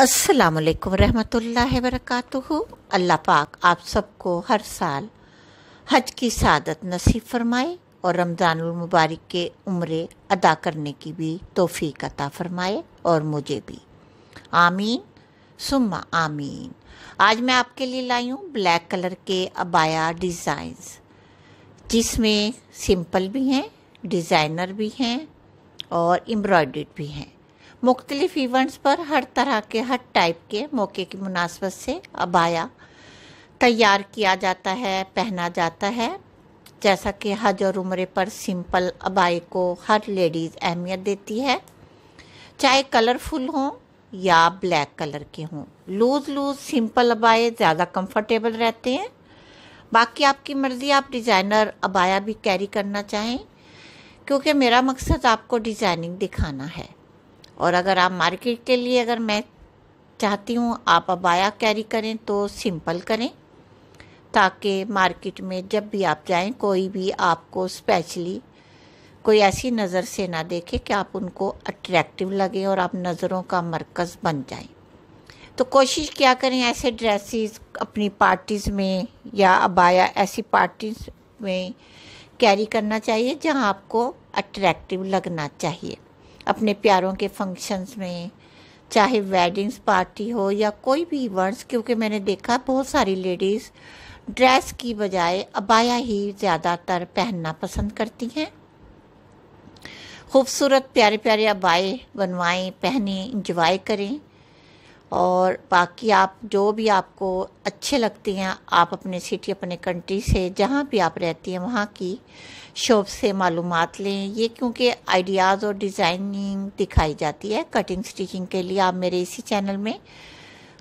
अस्सलाम वालेकुम रहमतुल्लाहि वरकatuhu अल्लाह पाक आप सबको हर साल हज की सादत नसीब फरमाए और रमज़ानुल मुबारक के उम्र अदा करने की भी तोफ़ी अता फरमाए और मुझे भी आमीन सुम्मा आमीन आज मैं आपके लिए लाई हूँ ब्लैक कलर के अबाया डिज़ाइंस जिसमें सिंपल भी हैं डिज़ाइनर भी हैं और एम्ब्रॉयड भी हैं मुख्तलिफ इवेंट्स पर हर तरह के हर टाइप के मौके की मुनासबत से अबाया तैयार किया जाता है पहना जाता है जैसा कि हज और उम्र पर सिंपल अबाए को हर लेडीज़ अहमियत देती है चाहे कलरफुल हों या ब्लैक कलर के हों लूज़ लूज़ सिंपल अबाए ज़्यादा कंफर्टेबल रहते हैं बाकी आपकी मर्ज़ी आप डिज़ाइनर अबाया भी कैरी करना चाहें क्योंकि मेरा मकसद आपको डिज़ाइनिंग दिखाना है और अगर आप मार्केट के लिए अगर मैं चाहती हूँ आप अबाया कैरी करें तो सिंपल करें ताकि मार्केट में जब भी आप जाएं कोई भी आपको स्पेशली कोई ऐसी नज़र से ना देखे कि आप उनको अट्रैक्टिव लगें और आप नज़रों का मरकज़ बन जाएं तो कोशिश क्या करें ऐसे ड्रेसेस अपनी पार्टीज़ में या अबाया ऐसी पार्टीज़ में कैरी करना चाहिए जहां आपको अट्रैक्टिव लगना चाहिए अपने प्यारों के फंक्शंस में चाहे वेडिंग्स पार्टी हो या कोई भी इवेंट्स क्योंकि मैंने देखा बहुत सारी लेडीज़ ड्रेस की बजाय अबाया ही ज़्यादातर पहनना पसंद करती हैं खूबसूरत प्यारे प्यारे अबाए बनवाएं पहने इंजॉय करें और बाकी आप जो भी आपको अच्छे लगती हैं आप अपने सिटी अपने कंट्री से जहाँ भी आप रहती हैं वहाँ की शॉप से मालूम लें ये क्योंकि आइडियाज़ और डिज़ाइनिंग दिखाई जाती है कटिंग स्टिचिंग के लिए आप मेरे इसी चैनल में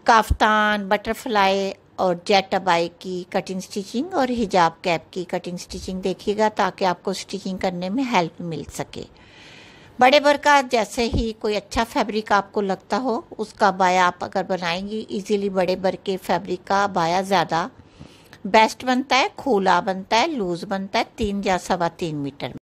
काफ्तान बटरफ्लाई और जेट अबाई की कटिंग स्टिचिंग और हिजाब कैप की कटिंग स्टिचिंग देखिएगा ताकि आपको स्टिचिंग करने में हेल्प मिल सके बड़े भर का जैसे ही कोई अच्छा फैब्रिक आपको लगता हो उसका बाया आप अगर बनाएंगी इजीली बड़े बर के फैब्रिक का बाया ज़्यादा बेस्ट बनता है खोला बनता है लूज़ बनता है तीन या सवा तीन मीटर